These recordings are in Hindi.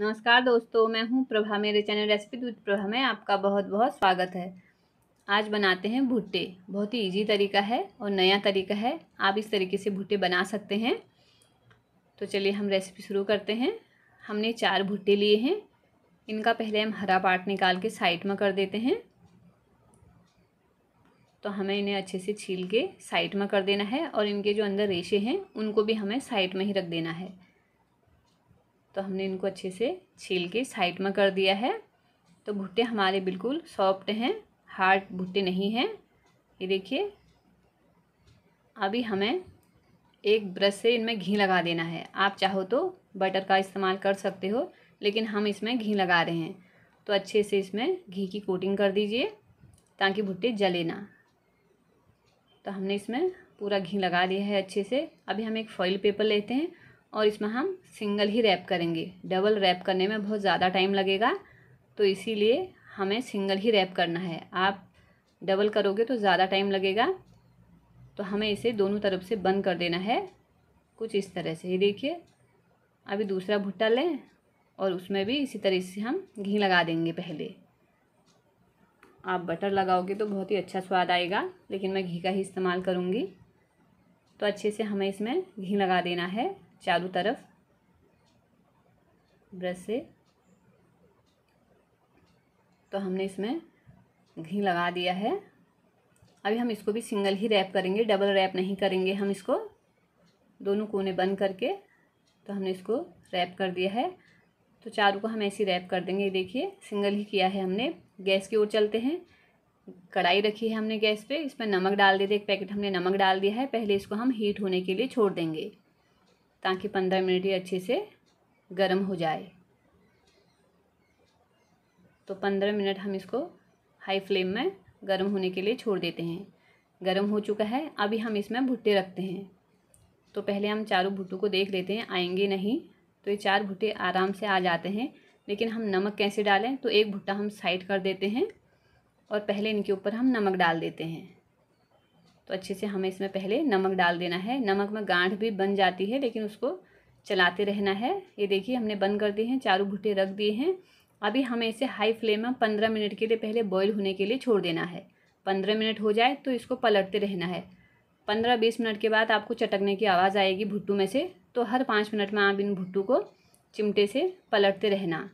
नमस्कार दोस्तों मैं हूं प्रभा मेरे चैनल रेसिपी विद प्रभा में आपका बहुत बहुत स्वागत है आज बनाते हैं भुट्टे बहुत ही इजी तरीका है और नया तरीका है आप इस तरीके से भुट्टे बना सकते हैं तो चलिए हम रेसिपी शुरू करते हैं हमने चार भुट्टे लिए हैं इनका पहले हम हरा पार्ट निकाल के साइड में कर देते हैं तो हमें इन्हें अच्छे से छील के साइड में कर देना है और इनके जो अंदर रेशे हैं उनको भी हमें साइड में ही रख देना है तो हमने इनको अच्छे से छील के साइड में कर दिया है तो भुट्टे हमारे बिल्कुल सॉफ्ट हैं हार्ड भुट्टे नहीं हैं ये देखिए अभी हमें एक ब्रश से इनमें घी लगा देना है आप चाहो तो बटर का इस्तेमाल कर सकते हो लेकिन हम इसमें घी लगा रहे हैं तो अच्छे से इसमें घी की कोटिंग कर दीजिए ताकि भुट्टे जले ना तो हमने इसमें पूरा घी लगा दिया है अच्छे से अभी हम एक फॉइल पेपर लेते हैं और इसमें हम सिंगल ही रैप करेंगे डबल रैप करने में बहुत ज़्यादा टाइम लगेगा तो इसीलिए हमें सिंगल ही रैप करना है आप डबल करोगे तो ज़्यादा टाइम लगेगा तो हमें इसे दोनों तरफ से बंद कर देना है कुछ इस तरह से ये देखिए अभी दूसरा भुट्टा लें और उसमें भी इसी तरह से हम घी लगा देंगे पहले आप बटर लगाओगे तो बहुत ही अच्छा स्वाद आएगा लेकिन मैं घी का ही इस्तेमाल करूँगी तो अच्छे से हमें इसमें घी लगा देना है चारों तरफ ब्रश से तो हमने इसमें घी लगा दिया है अभी हम इसको भी सिंगल ही रैप करेंगे डबल रैप नहीं करेंगे हम इसको दोनों कोने बंद करके तो हमने इसको रैप कर दिया है तो चारों को हम ऐसे रैप कर देंगे देखिए सिंगल ही किया है हमने गैस की ओर चलते हैं कढ़ाई रखी है हमने गैस पे इसमें नमक डाल दिया एक पैकेट हमने नमक डाल दिया है पहले इसको हम हीट होने के लिए छोड़ देंगे ताकि पंद्रह मिनट ये अच्छे से गर्म हो जाए तो पंद्रह मिनट हम इसको हाई फ्लेम में गर्म होने के लिए छोड़ देते हैं गर्म हो चुका है अभी हम इसमें भुट्टे रखते हैं तो पहले हम चारों भुट्टों को देख लेते हैं आएंगे नहीं तो ये चार भुट्टे आराम से आ जाते हैं लेकिन हम नमक कैसे डालें तो एक भुट्टा हम साइड कर देते हैं और पहले इनके ऊपर हम नमक डाल देते हैं तो अच्छे से हमें इसमें पहले नमक डाल देना है नमक में गांठ भी बन जाती है लेकिन उसको चलाते रहना है ये देखिए हमने बंद कर दिए हैं चारों भुट्टे रख दिए हैं अभी हमें इसे हाई फ्लेम में पंद्रह मिनट के लिए पहले बॉयल होने के लिए छोड़ देना है पंद्रह मिनट हो जाए तो इसको पलटते रहना है पंद्रह बीस मिनट के बाद आपको चटकने की आवाज़ आएगी भुट्टू में से तो हर पाँच मिनट में आप इन भुट्टू को चिमटे से पलटते रहना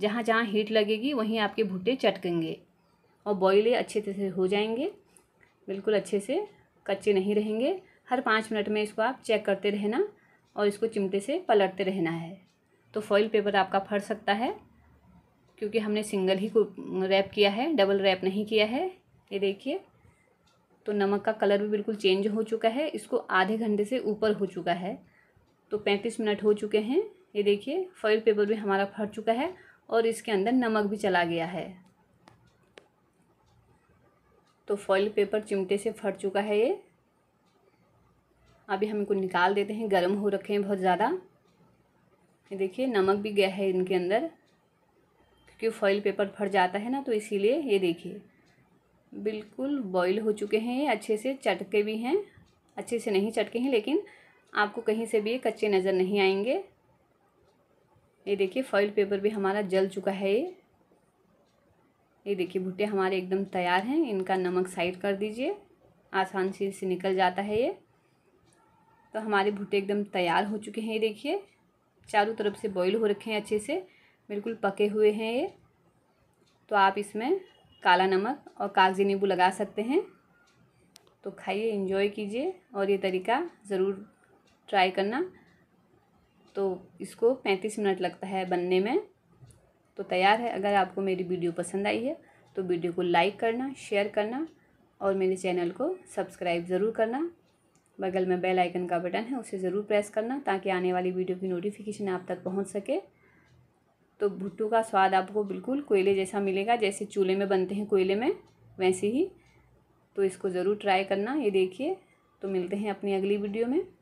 जहाँ जहाँ हीट लगेगी वहीं आपके भुट्टे चटकेंगे और बॉयल अच्छे से हो जाएंगे बिल्कुल अच्छे से कच्चे नहीं रहेंगे हर पाँच मिनट में इसको आप चेक करते रहना और इसको चिमटे से पलटते रहना है तो फॉइल पेपर आपका फट सकता है क्योंकि हमने सिंगल ही को रैप किया है डबल रैप नहीं किया है ये देखिए तो नमक का कलर भी बिल्कुल चेंज हो चुका है इसको आधे घंटे से ऊपर हो चुका है तो पैंतीस मिनट हो चुके हैं ये देखिए फॉइल पेपर भी हमारा फट चुका है और इसके अंदर नमक भी चला गया है तो फॉइल पेपर चिमटे से फट चुका है ये अभी हम इनको निकाल देते हैं गर्म हो रखे हैं बहुत ज़्यादा ये देखिए नमक भी गया है इनके अंदर क्योंकि फॉइल पेपर फट जाता है ना तो इसीलिए ये देखिए बिल्कुल बॉईल हो चुके हैं ये अच्छे से चटके भी हैं अच्छे से नहीं चटके हैं लेकिन आपको कहीं से भी ये कच्चे नज़र नहीं आएंगे ये देखिए फॉइल पेपर भी हमारा जल चुका है ये ये देखिए भुट्टे हमारे एकदम तैयार हैं इनका नमक साइड कर दीजिए आसान से इसे निकल जाता है ये तो हमारे भुट्टे एकदम तैयार हो चुके हैं ये देखिए चारों तरफ से बॉईल हो रखे हैं अच्छे से बिल्कुल पके हुए हैं ये तो आप इसमें काला नमक और कागजी नींबू लगा सकते हैं तो खाइए इन्जॉय कीजिए और ये तरीका ज़रूर ट्राई करना तो इसको पैंतीस मिनट लगता है बनने में तो तैयार है अगर आपको मेरी वीडियो पसंद आई है तो वीडियो को लाइक करना शेयर करना और मेरे चैनल को सब्सक्राइब ज़रूर करना बगल में बेल आइकन का बटन है उसे ज़रूर प्रेस करना ताकि आने वाली वीडियो की नोटिफिकेशन आप तक पहुंच सके तो भुट्टू का स्वाद आपको बिल्कुल कोयले जैसा मिलेगा जैसे चूल्हे में बनते हैं कोयले में वैसे ही तो इसको ज़रूर ट्राई करना ये देखिए तो मिलते हैं अपनी अगली वीडियो में